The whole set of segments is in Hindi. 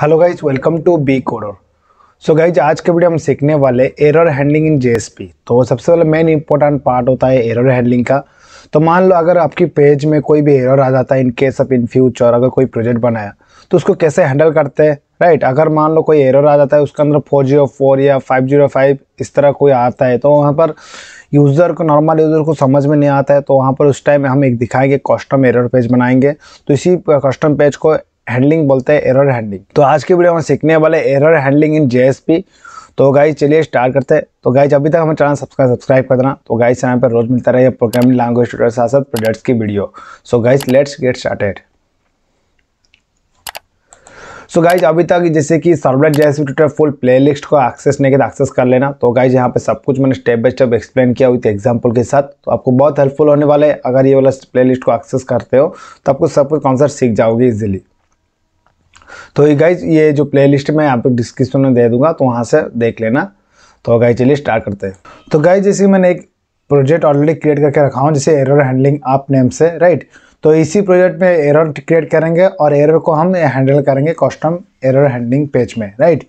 hello guys welcome to B coder so guys आज के वीडियो हम सीखने वाले एरर हैंडलिंग इन जेएसपी तो सबसे पहले मेन इंपॉर्टेंट पार्ट होता है एरर हैंडलिंग का तो मान लो अगर आपकी पेज में कोई भी एरर आ जाता है in case of in future अगर कोई प्रोजेक्ट बनाया तो उसको कैसे हैंडल करते हैं राइट अगर मान लो कोई एरर आ जाता है उसके अंदर फोर जीरो फोर या फाइव जीरो फाइव इस तरह कोई आता है तो वहाँ पर यूज़र को नॉर्मल यूज़र को समझ में नहीं आता है तो वहाँ पर उस टाइम हम एक दिखाएंगे कस्टम एरर पेज बनाएंगे तो इसी कस्टम पेज को हैंडलिंग बोलते हैं एरर हैंडलिंग तो आज की वीडियो में सीखने वाले एरर हैंडलिंग इन जेएसपी तो गाइज चलिए स्टार्ट करते हैं तो गाइज अभी तक हमें चैनल सब्सक्राइब सब्सक्राइब कर देना तो गाइज यहाँ पर रोज मिलता रहे प्रोग्रामिंग लैंग्वेज टूटर साथ साथ प्रोडक्ट्स की video so guys let's get started so so guys अभी तक जैसे कि सर्वलेट जैसे ट्विटर फुल प्लेलिस्ट को एक्सेस नहीं किया एक्सेस तो कर लेना तो गाइज यहाँ पे सब कुछ मैंने स्टेप बाय स्टेप एक्सप्लेन किया हुई थी एग्जांपल के साथ तो आपको बहुत हेल्पफुल होने वाला है अगर ये वाला प्लेलिस्ट को एक्सेस करते हो तो आपको सब कुछ कॉन्सेप्ट सीख जाओगे इजिली तो ये गाइज ये जो प्ले लिस्ट मैं आपको डिस्क्रिप्शन में दे दूंगा तो वहाँ से देख लेना तो गाइज चलिए स्टार्ट करते हैं तो गाइज जैसे मैंने एक प्रोजेक्ट ऑलरेडी क्रिएट करके रखा हूँ जैसे एरर हैंडलिंग आप नेम से राइट तो इसी प्रोजेक्ट में एरर क्रिएट करेंगे और एरर को हम हैंडल करेंगे कस्टम एरर हैंडलिंग पेज में राइट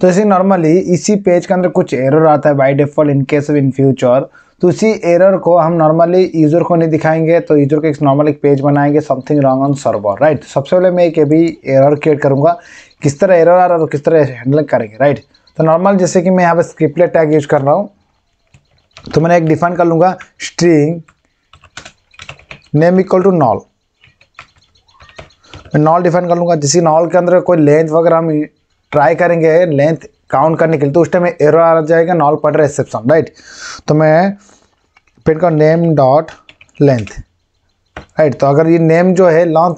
तो ऐसे नॉर्मली इसी पेज के अंदर कुछ एरर आता है by default in case of in future तो उसी एरर को हम नॉर्मली यूज़र को नहीं दिखाएंगे तो यूज़र को एक नॉर्मल एक पेज बनाएंगे something wrong on server right सबसे पहले मैं एक अभी एरर क्रिएट करूंगा किस तरह एरर आ रहा है और किस तरह हैंडलिंग करेंगे राइट तो नॉर्मल जैसे कि मैं यहाँ पर स्क्रिपलेट टैग यूज कर रहा हूँ तो मैंने एक डिफाइन कर लूँगा string name equal to null मैं नॉल डिफाइन कर लूँगा जिसकी नॉल के अंदर कोई लेंथ वगैरह हम ट्राई करेंगे लेंथ काउंट करने के लिए तो उस टाइम एरो आ जाएगा नॉल रहा एक्सेप्शन राइट तो मैं पेन का नेम डॉट लेंथ राइट तो अगर ये नेम जो है लॉन्थ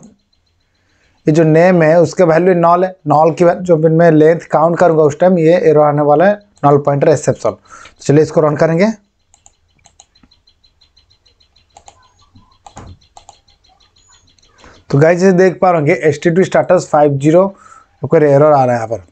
ये जो नेम है उसके वैल्यू नॉल है नॉल की जो मैं लेंथ काउंट करूंगा उस टाइम ये एरो आने वाला है नॉल पॉइंटर एक्सेप्शन चलिए इसको रन करेंगे तो गाइस देख पा रहे होंगे S T two starts five zero error आ रहा है यहाँ पर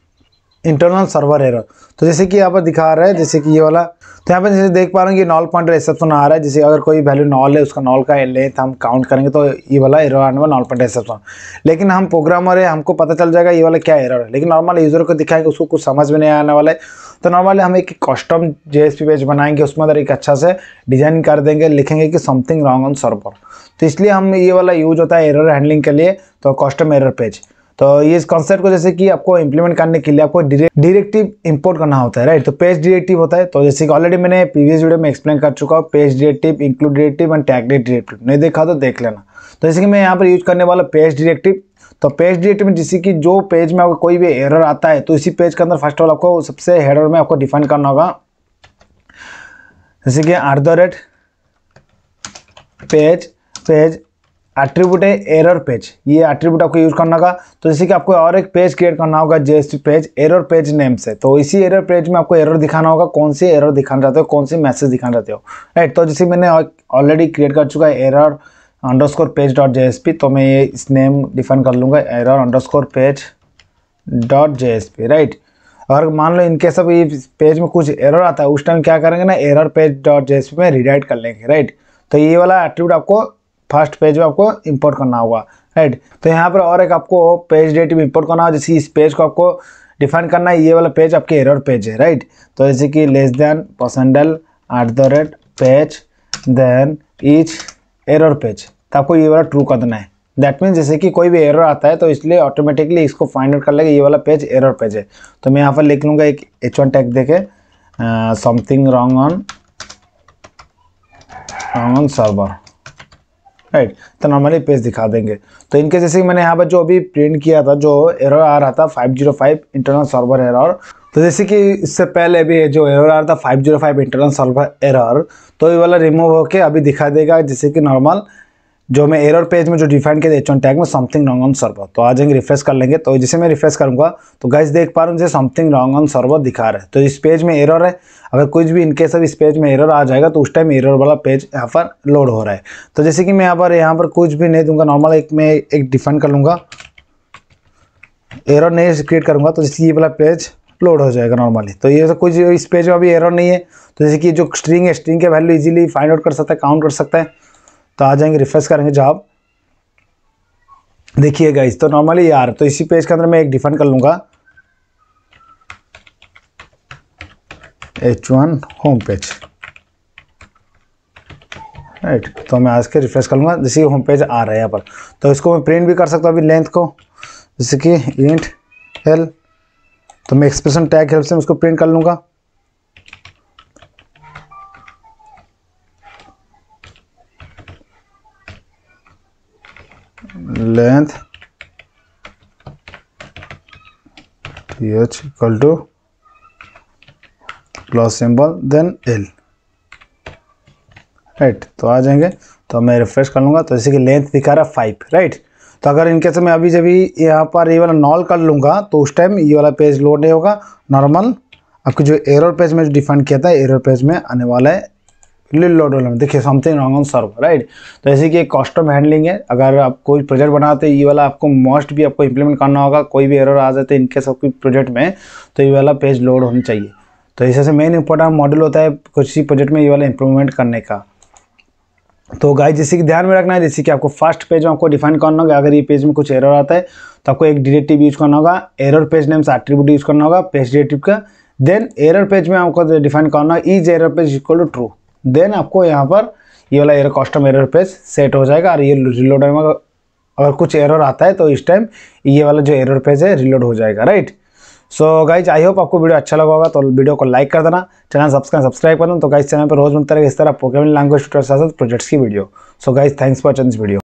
इंटरनल सर्वर एरर तो जैसे कि यहाँ पर दिखा रहा है जैसे कि ये वाला तो यहाँ पर जैसे देख पा रहे हैं कि नॉल पॉइंट रिसेप्शन आ रहा है जैसे अगर कोई वैल्यू नॉल है उसका नॉल का लेंथ तो हम काउंट करेंगे तो ये वाला एरर आने वाला नॉल पॉइंट रिसेप्शन लेकिन हम प्रोग्रामर है हमको पता चल जाएगा ये वाला क्या एरर है लेकिन नॉर्मल यूज़र को दिखाएंगे उसको कुछ समझ में नहीं आने वाला है तो नॉर्मली हम एक कस्टम जे पेज बनाएंगे उसमें अंदर एक अच्छा से डिज़ाइन कर देंगे लिखेंगे कि समथिंग रॉन्ग ऑन सर्वर तो इसलिए हम ये वाला यूज होता है एरर हैंडलिंग के लिए तो कस्टम एरर पेज तो ये इस कॉन्सेप्ट को जैसे कि आपको इंप्लीमेंट करने के लिए आपको डिरेक्टिव इंपोर्ट करना होता है राइट तो पेज डिरेक्टिव होता है तो जैसे कि ऑलरेडी मैंने प्रीवियस वीडियो में एक्सप्लेन कर चुका हूँ page directive include directive and tag directive नहीं देखा तो देख लेना तो जैसे कि मैं यहाँ पर यूज करने वाला पेज डिरेक्टिव तो पेज डिरेक्टिव में जैसे कि जो पेज में आपको कोई भी एरर आता है तो इसी पेज के अंदर फर्स्ट ऑफ ऑल आपको सबसे हेडर में आपको डिफाइन करना होगा जैसे कि at the rate page page attribute है एरर पेज ये एट्रीब्यूट आपको यूज करना होगा तो जैसे कि आपको और एक पेज क्रिएट करना होगा JST page error page name से तो इसी एरर पेज में आपको एरर दिखाना होगा कौन सी एरर दिखाना चाहते हो कौन सी मैसेज दिखाना चाहते हो राइट तो जैसे मैंने ऑलरेडी क्रिएट कर चुका है error under page dot J S P तो मैं ये इस नेम डिफाइन कर लूँगा error under page dot J S P right और मान लो इनके सब ये पेज में कुछ एरर आता है उस टाइम क्या करेंगे ना error page dot J S P में रिडाइट कर लेंगे राइट तो ये वाला एट्रीब्यूट आपको फर्स्ट पेज में आपको इंपोर्ट करना होगा राइट तो यहाँ पर और एक आपको पेज डेट भी इंपोर्ट करना होगा जैसे इस पेज को आपको डिफाइन करना है ये वाला पेज आपके एरर पेज है राइट तो जैसे कि less than percent at the rate page then each error page तो आपको ये वाला ट्रू कर देना है दैट मीन्स जैसे कि कोई भी एरर आता है तो इसलिए ऑटोमेटिकली इसको फाइंड आउट कर लेगा ये वाला पेज एरर पेज है तो मैं यहाँ पर लिख लूँगा एक एच वन टैग देखे something wrong on wrong on server right तो नॉर्मली पेज दिखा देंगे तो इनके जैसे मैंने यहाँ पर जो अभी प्रिंट किया था जो एरर आ रहा था 505 इंटरनल सर्वर एरर तो जैसे कि इससे पहले भी जो एरर आ रहा था 505 इंटरनल सर्वर एरर तो ये वाला रिमूव होके अभी दिखा देगा जैसे कि नॉर्मल जो मैं एरर पेज में जो डिफाइन किया एच टैग में समथिंग रॉन्ग ऑन सर्वर तो आ जाएंगे रिफ्रेश कर लेंगे तो जैसे मैं रिफ्रेश करूंगा तो गाइस देख पा रहा हूँ जैसे समथिंग रॉन्ग ऑन सर्वर दिखा रहा है तो इस पेज में एरर है अगर कुछ भी इनकेस अब इस पेज में एरर आ जाएगा तो उस टाइम एरर वाला पेज यहाँ पर लोड हो रहा है तो जैसे कि मैं यहाँ पर यहाँ पर कुछ भी नहीं दूंगा नॉर्मल एक मैं एक डिफाइन कर लूँगा एरर नहीं क्रिएट करूँगा तो जैसे ये वाला पेज लोड हो जाएगा नॉर्मली तो ये तो कुछ इस पेज में अभी एरर नहीं है तो जैसे कि जो स्ट्रिंग है स्ट्रिंग के वैल्यू इजीली फाइंड आउट कर सकता है काउंट कर सकता है तो आ जाएंगे रिफ्रेश करेंगे जॉब देखिए गाइज तो नॉर्मली यार तो इसी पेज के अंदर मैं एक डिफाइन कर लूंगा H one home page right तो मैं आज के रिफ्रेश कर लूंगा जैसे होम पेज आ रहा है यहाँ पर तो इसको मैं प्रिंट भी कर सकता हूँ अभी लेंथ को जैसे कि इंट हेल तो मैं एक्सप्रेशन टैग हेल्प से उसको प्रिंट कर लूंगा length T H equal to plus symbol then L right तो आ जाएंगे तो मैं रिफ्रेश कर लूँगा तो जैसे कि लेंथ दिखा रहा है फाइव राइट तो अगर इनके से मैं अभी जब यहाँ पर ये वाला नॉल कर लूँगा तो उस टाइम ये वाला पेज लोड नहीं होगा नॉर्मल आपको जो एरर पेज में जो डिफाइन किया था एरर पेज में आने वाला है लोड में देखिए something wrong on serve right तो ऐसे कि एक कॉस्टम हैंडलिंग है अगर आप कोई प्रोजेक्ट बनाते हैं ये वाला आपको मोस्ट भी आपको इंप्लीमेंट करना होगा कोई भी एरर आ जाते हैं इनकेस ऑफ प्रोजेक्ट में तो ये वाला पेज लोड होना चाहिए तो इस से मेन इंपॉर्टेंट मॉडल होता है कुछ किसी प्रोजेक्ट में ये वाला इंप्रूवमेंट करने का तो गाय जैसे कि ध्यान में रखना है जैसे कि आपको फर्स्ट पेज में आपको डिफाइन करना होगा अगर ये पेज में कुछ एरर आता है तो आपको एक डिरेक्टिव यूज करना होगा एरर पेज नेम से एट्रीब्यूट यूज करना होगा पेज डिरेक्टिव का देन एरर पेज में आपको डिफाइन करना होगा is error page equal to true then आपको यहाँ पर ये वाला error custom error page set हो जाएगा और ये रिलोड में अगर कुछ एरर आता है तो इस टाइम ये वाला जो एरर पेज है रिलोड हो जाएगा right so guys I hope आपको वीडियो अच्छा लगा होगा तो वीडियो को लाइक कर देना चैनल सब्सक्राइब सब्सक्राइब कर देना तो गाइज चैनल पर रोज मिलता रहेगा इस तरह पोकेमिन लैंग्वेज ट्यूटर साथ प्रोजेक्ट्स की video so guys thanks for watching this video